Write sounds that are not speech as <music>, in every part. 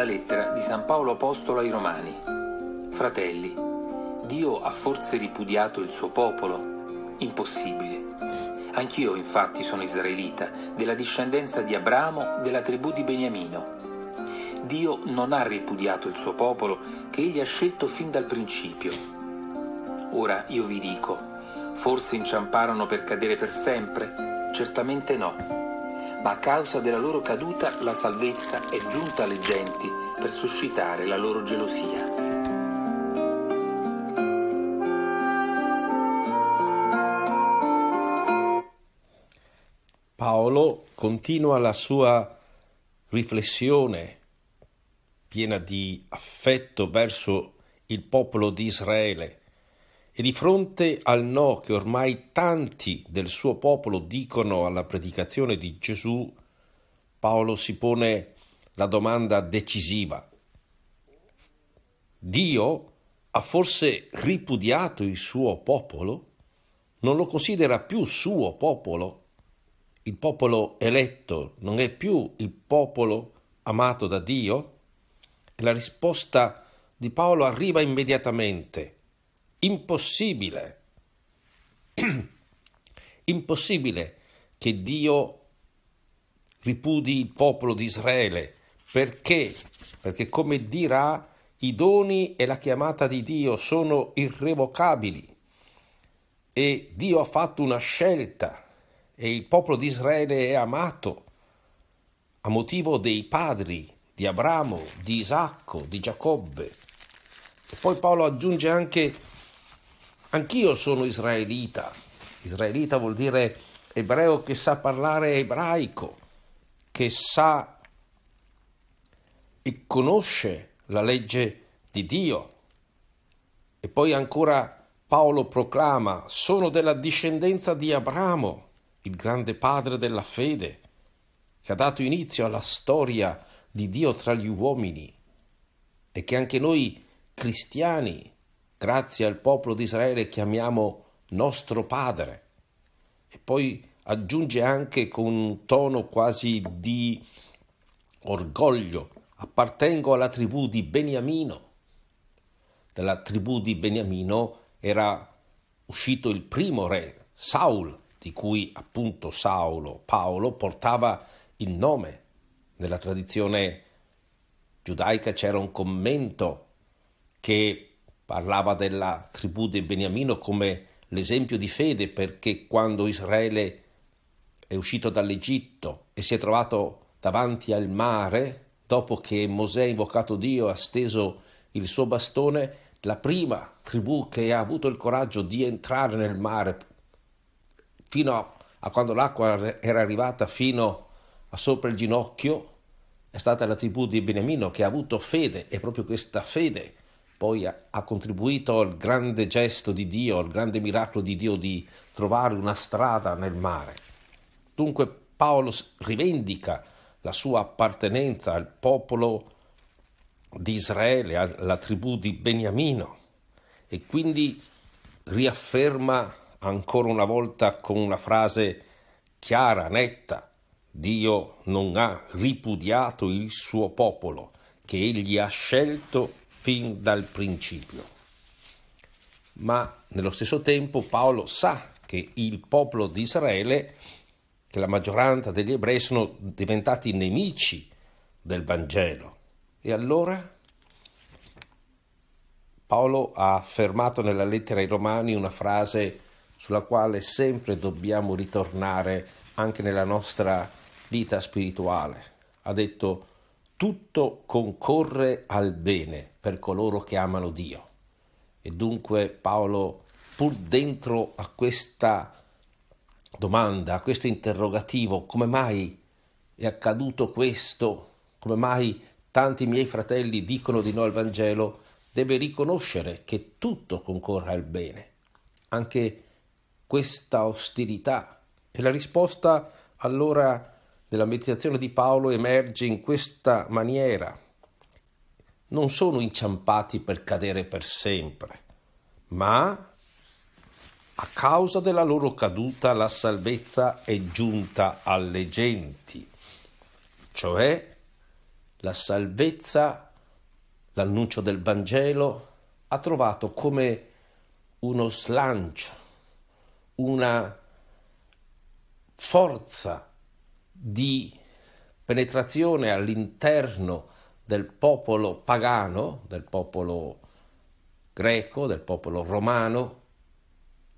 alla lettera di San Paolo Apostolo ai Romani. Fratelli, Dio ha forse ripudiato il suo popolo? Impossibile. Anch'io infatti sono israelita, della discendenza di Abramo, della tribù di Beniamino. Dio non ha ripudiato il suo popolo che egli ha scelto fin dal principio. Ora io vi dico, forse inciamparono per cadere per sempre? Certamente no ma a causa della loro caduta la salvezza è giunta alle genti per suscitare la loro gelosia. Paolo continua la sua riflessione piena di affetto verso il popolo di Israele e di fronte al no che ormai tanti del suo popolo dicono alla predicazione di Gesù, Paolo si pone la domanda decisiva. Dio ha forse ripudiato il suo popolo? Non lo considera più suo popolo? Il popolo eletto non è più il popolo amato da Dio? E la risposta di Paolo arriva immediatamente impossibile, <clears throat> impossibile che Dio ripudi il popolo di Israele. Perché? Perché come dirà, i doni e la chiamata di Dio sono irrevocabili e Dio ha fatto una scelta e il popolo di Israele è amato a motivo dei padri di Abramo, di Isacco, di Giacobbe. E poi Paolo aggiunge anche Anch'io sono israelita. Israelita vuol dire ebreo che sa parlare ebraico, che sa e conosce la legge di Dio. E poi ancora Paolo proclama, sono della discendenza di Abramo, il grande padre della fede, che ha dato inizio alla storia di Dio tra gli uomini e che anche noi cristiani grazie al popolo di Israele chiamiamo nostro padre. E poi aggiunge anche con un tono quasi di orgoglio, appartengo alla tribù di Beniamino. Dalla tribù di Beniamino era uscito il primo re, Saul, di cui appunto Saulo, Paolo, portava il nome. Nella tradizione giudaica c'era un commento che parlava della tribù di Beniamino come l'esempio di fede perché quando Israele è uscito dall'Egitto e si è trovato davanti al mare, dopo che Mosè ha invocato Dio e ha steso il suo bastone, la prima tribù che ha avuto il coraggio di entrare nel mare fino a, a quando l'acqua era arrivata fino a sopra il ginocchio è stata la tribù di Beniamino che ha avuto fede e proprio questa fede poi ha, contribuito al grande gesto di Dio, al grande miracolo di Dio di trovare una strada nel mare. Dunque Paolo rivendica la sua appartenenza al popolo di Israele, alla tribù di Beniamino e quindi riafferma ancora una volta con una frase chiara, netta, Dio non ha ripudiato il suo popolo che egli ha scelto fin dal principio. Ma nello stesso tempo Paolo sa che il popolo di Israele, che la maggioranza degli ebrei sono diventati nemici del Vangelo. E allora Paolo ha affermato nella lettera ai Romani una frase sulla quale sempre dobbiamo ritornare anche nella nostra vita spirituale. Ha detto tutto concorre al bene per coloro che amano Dio. E dunque Paolo, pur dentro a questa domanda, a questo interrogativo, come mai è accaduto questo, come mai tanti miei fratelli dicono di no al Vangelo, deve riconoscere che tutto concorre al bene, anche questa ostilità. E la risposta allora è della meditazione di Paolo emerge in questa maniera. Non sono inciampati per cadere per sempre, ma a causa della loro caduta la salvezza è giunta alle genti, cioè la salvezza, l'annuncio del Vangelo, ha trovato come uno slancio, una forza di penetrazione all'interno del popolo pagano, del popolo greco, del popolo romano,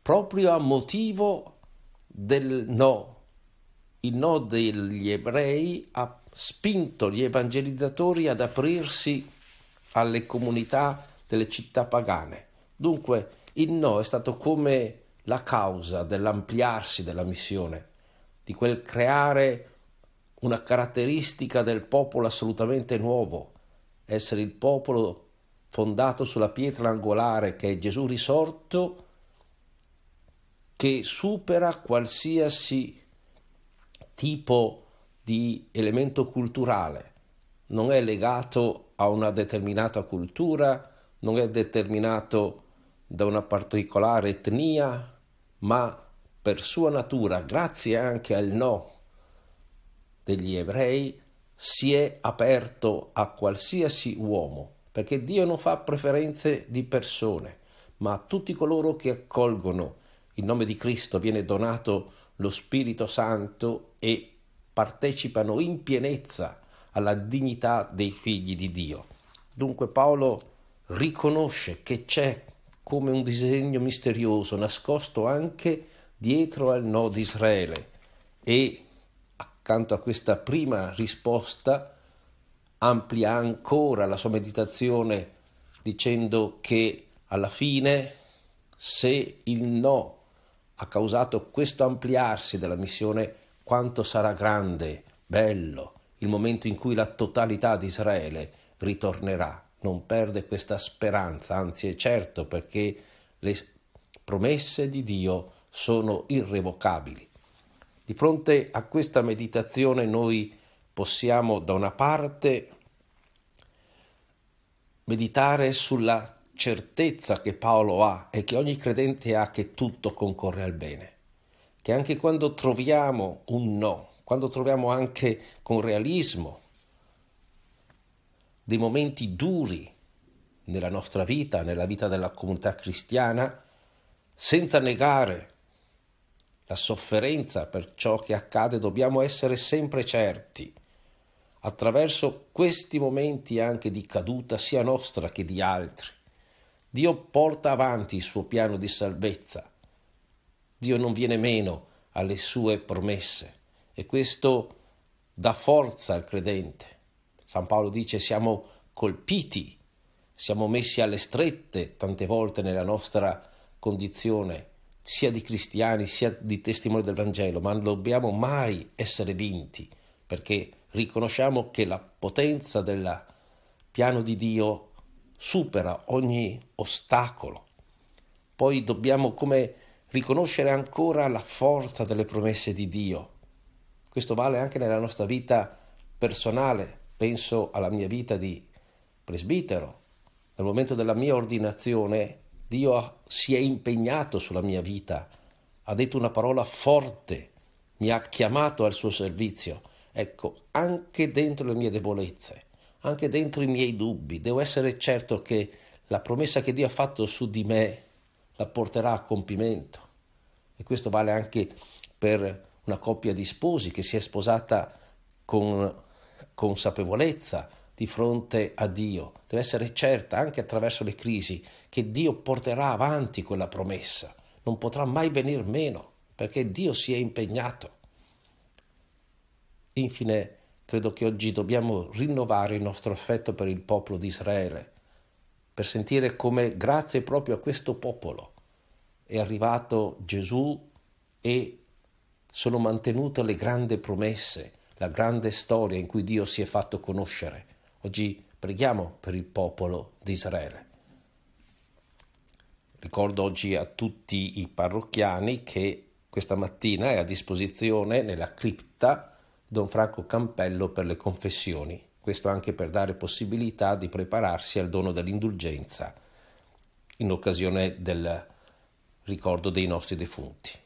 proprio a motivo del no. Il no degli ebrei ha spinto gli evangelizzatori ad aprirsi alle comunità delle città pagane. Dunque il no è stato come la causa dell'ampliarsi della missione di quel creare una caratteristica del popolo assolutamente nuovo, essere il popolo fondato sulla pietra angolare che è Gesù risorto, che supera qualsiasi tipo di elemento culturale, non è legato a una determinata cultura, non è determinato da una particolare etnia, ma per sua natura, grazie anche al no degli ebrei, si è aperto a qualsiasi uomo, perché Dio non fa preferenze di persone, ma a tutti coloro che accolgono il nome di Cristo viene donato lo Spirito Santo e partecipano in pienezza alla dignità dei figli di Dio. Dunque Paolo riconosce che c'è come un disegno misterioso nascosto anche dietro al no di Israele e accanto a questa prima risposta amplia ancora la sua meditazione dicendo che alla fine se il no ha causato questo ampliarsi della missione, quanto sarà grande, bello, il momento in cui la totalità di Israele ritornerà. Non perde questa speranza, anzi è certo perché le promesse di Dio sono irrevocabili. Di fronte a questa meditazione noi possiamo da una parte meditare sulla certezza che Paolo ha e che ogni credente ha che tutto concorre al bene, che anche quando troviamo un no, quando troviamo anche con realismo dei momenti duri nella nostra vita, nella vita della comunità cristiana, senza negare la sofferenza per ciò che accade, dobbiamo essere sempre certi. Attraverso questi momenti anche di caduta, sia nostra che di altri, Dio porta avanti il suo piano di salvezza. Dio non viene meno alle sue promesse e questo dà forza al credente. San Paolo dice siamo colpiti, siamo messi alle strette tante volte nella nostra condizione sia di cristiani sia di testimoni del Vangelo, ma non dobbiamo mai essere vinti perché riconosciamo che la potenza del piano di Dio supera ogni ostacolo. Poi dobbiamo come riconoscere ancora la forza delle promesse di Dio. Questo vale anche nella nostra vita personale. Penso alla mia vita di presbitero. Nel momento della mia ordinazione Dio si è impegnato sulla mia vita, ha detto una parola forte, mi ha chiamato al suo servizio. Ecco, anche dentro le mie debolezze, anche dentro i miei dubbi, devo essere certo che la promessa che Dio ha fatto su di me la porterà a compimento. E questo vale anche per una coppia di sposi che si è sposata con consapevolezza, di fronte a Dio, deve essere certa anche attraverso le crisi che Dio porterà avanti quella promessa, non potrà mai venir meno perché Dio si è impegnato. Infine, credo che oggi dobbiamo rinnovare il nostro affetto per il popolo di Israele, per sentire come grazie proprio a questo popolo è arrivato Gesù e sono mantenute le grandi promesse, la grande storia in cui Dio si è fatto conoscere Oggi preghiamo per il popolo di Israele. Ricordo oggi a tutti i parrocchiani che questa mattina è a disposizione nella cripta Don Franco Campello per le confessioni. Questo anche per dare possibilità di prepararsi al dono dell'indulgenza in occasione del ricordo dei nostri defunti.